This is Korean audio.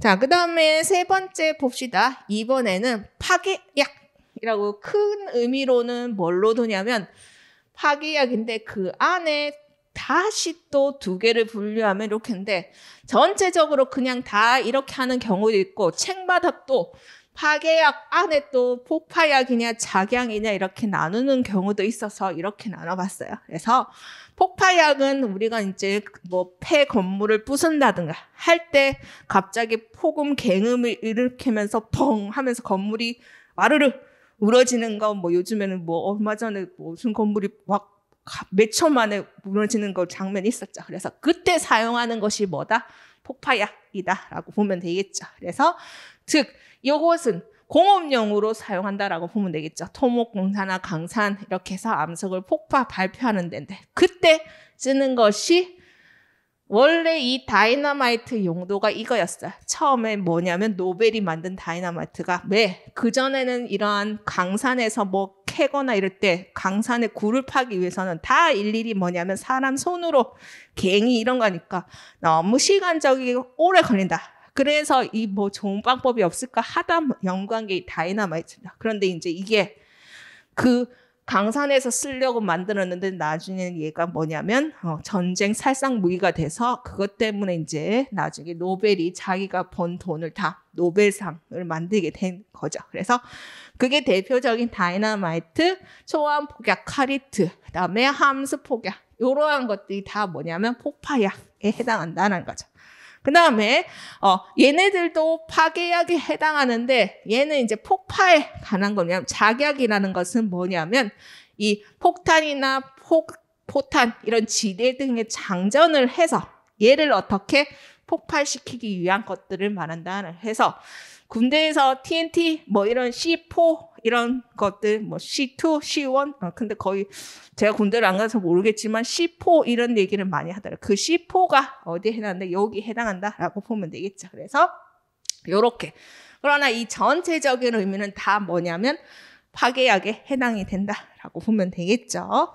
자, 그 다음에 세 번째 봅시다. 이번에는 파괴약이라고 큰 의미로는 뭘로 두냐면 파괴약인데 그 안에 다시 또 두 개를 분류하면 이렇게인데 전체적으로 그냥 다 이렇게 하는 경우도 있고 책마다 또 파괴약 안에 또 폭파약이냐 작양이냐 이렇게 나누는 경우도 있어서 이렇게 나눠봤어요. 그래서 폭파약은 우리가 이제 뭐 폐 건물을 부순다든가 할 때 갑자기 폭음 갱음을 일으키면서 펑 하면서 건물이 와르르 우러지는 거 뭐 요즘에는 뭐 얼마 전에 무슨 건물이 막 몇초 만에 무너지는 걸 장면이 있었죠. 그래서 그때 사용하는 것이 뭐다? 폭파약이다라고 보면 되겠죠. 그래서 즉 이것은 공업용으로 사용한다라고 보면 되겠죠. 토목공사나 강산 이렇게 해서 암석을 폭파 발표하는 데인데 그때 쓰는 것이 원래 이 다이너마이트 용도가 이거였어요. 처음에 뭐냐면 노벨이 만든 다이너마이트가 왜 그전에는 이러한 강산에서 뭐 캐거나 이럴 때 강산에 굴을 파기 위해서는 다 일일이 뭐냐면 사람 손으로 갱이 이런 거니까 너무 시간적이고 오래 걸린다. 그래서 이 뭐 좋은 방법이 없을까 하다 연관계 다이나마이트다. 입니 그런데 이제 이게 그 강산에서 쓰려고 만들었는데 나중에 는 얘가 뭐냐면 어, 전쟁 살상 무기가 돼서 그것 때문에 이제 나중에 노벨이 자기가 번 돈을 다 노벨상을 만들게 된 거죠. 그래서 그게 대표적인 다이나마이트, 초암 폭약, 카리트, 그다음에 함스 폭약 이러한 것들이 다 뭐냐면 폭파약에 해당한다는 거죠. 그 다음에 어, 얘네들도 파괴약에 해당하는데 얘는 이제 폭파에 관한 거냐면 작약이라는 것은 뭐냐면 이 폭탄이나 폭, 포탄 이런 지대 등의 장전을 해서 얘를 어떻게 폭발시키기 위한 것들을 말한다 는 해서 군대에서 TNT 뭐 이런 C4 이런 것들 뭐 C2, C1 어, 근데 거의 제가 군대를 안 가서 모르겠지만 C4 이런 얘기를 많이 하더라고요. 그 C4가 어디에 해당한다? 여기 해당한다라고 보면 되겠죠. 그래서 요렇게 그러나 이 전체적인 의미는 다 뭐냐면 파괴약에 해당이 된다라고 보면 되겠죠.